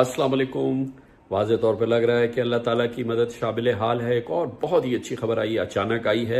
अस्सलाम वालेकुम वाज तौर पर लग रहा है कि अल्लाह ताला की मदद शामिल हाल है एक और बहुत ही अच्छी खबर आई अचानक आई है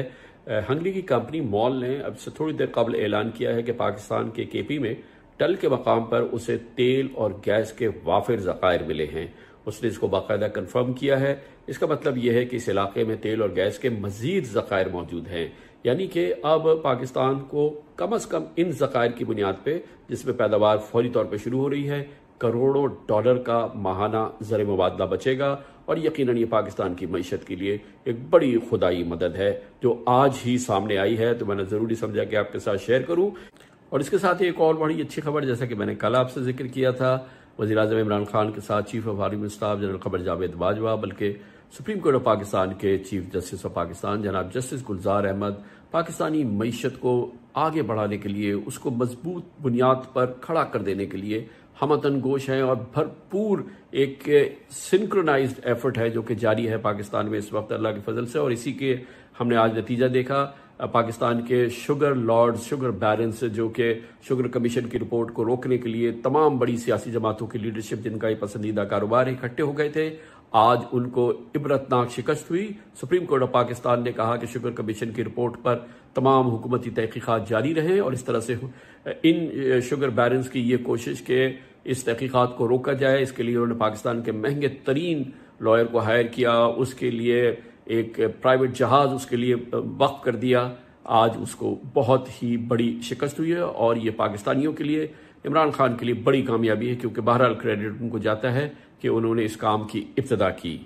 हंगरी की कंपनी मॉल ने अब से थोड़ी देर कबल ऐलान किया है कि पाकिस्तान के केपी में टल के मकाम पर उसे तेल और गैस के वाफिर जकायर मिले हैं उसने इसको बाकायदा कन्फर्म किया है इसका मतलब यह है कि इस इलाके में तेल और गैस के मजीद ज़ायर मौजूद हैं यानी कि अब पाकिस्तान को कम अज़ कम इन जखायर की बुनियाद पर जिसमें पैदावार फौरी तौर पर शुरू हो रही है करोड़ों डॉलर का माहाना ज़र मुबादला बचेगा और यकीनन ये पाकिस्तान की मीशत के लिए एक बड़ी खुदाई मदद है जो आज ही सामने आई है तो मैंने ज़रूरी समझा कि आपके साथ शेयर करूं और इसके साथ ही एक और बड़ी अच्छी खबर जैसा कि मैंने कल आपसे जिक्र किया था वजी अजम इमरान खान के साथ chief of army staff general खबर जावेद बाजवा बल्कि सुप्रीम कोर्ट ऑफ पाकिस्तान के चीफ जस्टिस ऑफ पाकिस्तान जनाब जस्टिस गुलजार अहमद पाकिस्तानी मीशत को आगे बढ़ाने के लिए उसको मजबूत बुनियाद पर खड़ा कर देने के लिए हमतन गोश हैं और भरपूर एक सिंक्रोनाइज्ड एफर्ट है जो कि जारी है पाकिस्तान में इस वक्त अल्लाह के फजल से और इसी के हमने आज नतीजा देखा पाकिस्तान के शुगर लॉर्ड शुगर बैरेंस जो कि शुगर कमीशन की रिपोर्ट को रोकने के लिए तमाम बड़ी सियासी जमातों की लीडरशिप जिनका ये पसंदीदा कारोबार इकट्ठे हो गए थे आज उनको इबरतनाक शिकस्त हुई सुप्रीम कोर्ट ऑफ पाकिस्तान ने कहा कि शुगर कमीशन की रिपोर्ट पर तमाम हुकूमती तहकीकत जारी रहे और इस तरह से इन शुगर बैरेंस की ये कोशिश के इस तहकीकत को रोका जाए इसके लिए उन्होंने पाकिस्तान के महंगे तरीन लॉयर को हायर किया उसके लिए एक प्राइवेट जहाज उसके लिए वक्फ कर दिया आज उसको बहुत ही बड़ी शिकस्त हुई है और ये पाकिस्तानियों के लिए इमरान खान के लिए बड़ी कामयाबी है क्योंकि बहरहाल क्रेडिट उनको जाता है कि उन्होंने इस काम की इब्तदा की